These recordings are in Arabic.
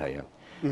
يعني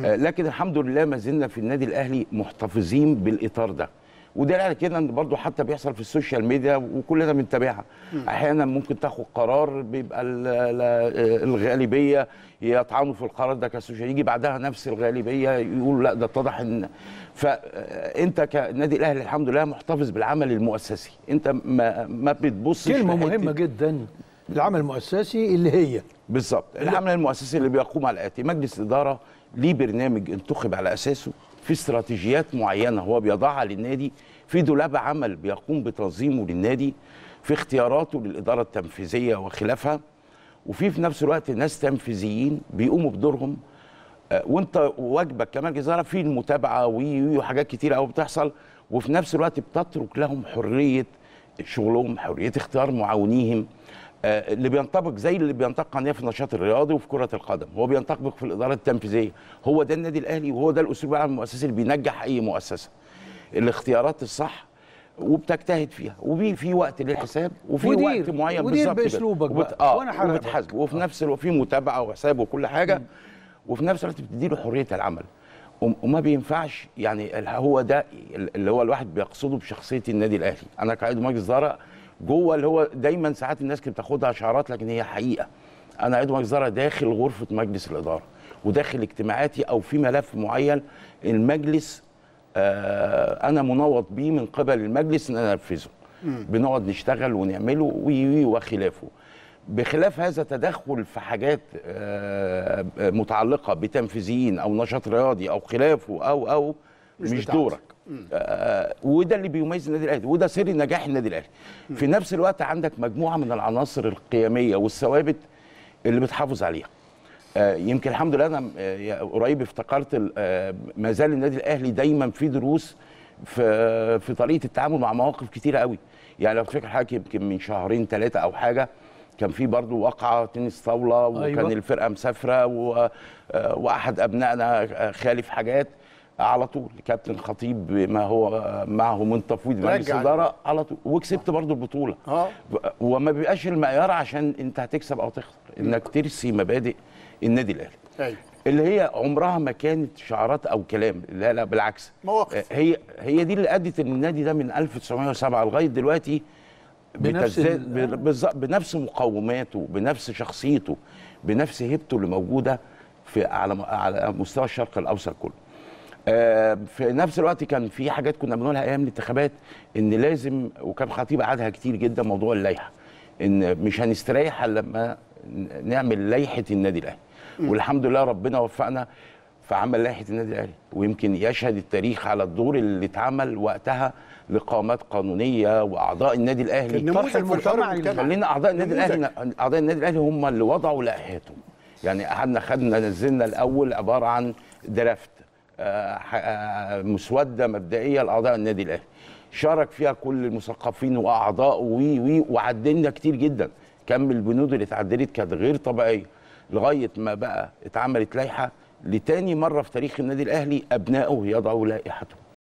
آه، لكن الحمد لله ما زلنا في النادي الاهلي محتفظين بالاطار ده وده على كده ان برضه حتى بيحصل في السوشيال ميديا وكلنا بنتابعها احيانا ممكن تاخد قرار بيبقى آه، الغالبيه يطعنوا في القرار ده كسوشيال يجي بعدها نفس الغالبيه يقول لا ده اتضح ان فانت آه، كنادي الاهلي الحمد لله محتفظ بالعمل المؤسسي انت ما, ما بتبصش كلمه مهمه جدا العمل المؤسسي اللي هي بالظبط العمل المؤسسي اللي بيقوم على الاتي مجلس اداره ليه برنامج انتخب على اساسه في استراتيجيات معينه هو بيضعها للنادي في دولاب عمل بيقوم بتنظيمه للنادي في اختياراته للاداره التنفيذيه وخلافها وفي في نفس الوقت ناس تنفيذيين بيقوموا بدورهم آه، وانت واجبك كمان جزارة في المتابعه وحاجات كتير قوي بتحصل وفي نفس الوقت بتترك لهم حريه شغلهم حريه اختيار معاونيهم آه، اللي بينطبق زي اللي بينطبق عندنا في النشاط الرياضي وفي كره القدم هو بينطبق في الاداره التنفيذيه هو ده النادي الاهلي وهو ده الاسلوب العام المؤسسي اللي بينجح اي مؤسسه الاختيارات الصح وبتجتهد فيها وفي في وقت للحساب وفي وقت معين بالظبط آه وانا وبتحاسب وفي نفس الوقت في متابعه وحساب وكل حاجه م. وفي نفس الوقت بتدي له حريه العمل وما بينفعش يعني هو ده اللي هو الواحد بيقصده بشخصيه النادي الاهلي انا كعضو مجلس اداره جوه اللي هو دايما ساعات الناس كانت بتاخدها اشعارات لكن هي حقيقه انا عضو جزاره داخل غرفه مجلس الاداره وداخل اجتماعاتي او في ملف معين المجلس آه انا منوط بيه من قبل المجلس ان انا انفذه بنقعد نشتغل ونعمله وي وخلافه بخلاف هذا تدخل في حاجات آه، متعلقه بتنفيذيين او نشاط رياضي او خلافه او او مش, مش دورك آه وده اللي بيميز النادي الاهلي وده سر نجاح النادي الاهلي في نفس الوقت عندك مجموعه من العناصر القيميه والثوابت اللي بتحافظ عليها آه يمكن الحمد لله انا آه قريب افتكرت آه ما زال النادي الاهلي دايما في دروس في في طريقه التعامل مع مواقف كتيره قوي يعني لو تفكر حضرتك يمكن من شهرين ثلاثه او حاجه كان في برضه واقعه تنس طاوله وكان أيوة. الفرقه مسافره آه، واحد ابنائنا خالف حاجات على طول كابتن خطيب ما هو معه من تفويض مجلس الاداره على طول وكسبت آه. برضه البطوله اه وما بيبقاش المعيار عشان انت هتكسب او تخسر انك آه. ترسي مبادئ النادي الاهلي ايوه اللي هي عمرها ما كانت شعارات او كلام لا لا بالعكس مواقف آه، هي هي دي اللي ادت ان النادي ده من 1907 لغايه دلوقتي بنفس بالظبط بنفس مقوماته بنفس شخصيته بنفس هيبته اللي موجوده في على على مستوى الشرق الاوسط كله آه، في نفس الوقت كان في حاجات كنا بنقولها ايام الانتخابات ان لازم وكان خطيب قعدها كتير جدا موضوع اللائحه ان مش هنستريح الا لما نعمل لائحه النادي الاهلي والحمد لله ربنا وفقنا فعمل لائحه النادي الاهلي ويمكن يشهد التاريخ على الدور اللي اتعمل وقتها لقامات قانونيه واعضاء النادي الاهلي طرح المجتمع خلينا اعضاء النادي الاهلي اعضاء النادي الاهلي هم اللي وضعوا لائحتهم يعني قعدنا خدنا نزلنا الاول عباره عن درافت آه، آه، مسوده مبدئيه لاعضاء النادي الاهلي شارك فيها كل المثقفين واعضاء وي وي وعدلنا كتير جدا كم البنود اللي اتعدلت كانت غير طبيعيه لغايه ما بقى اتعملت لائحه لتاني مره في تاريخ النادي الاهلي ابنائه يضعوا لائحته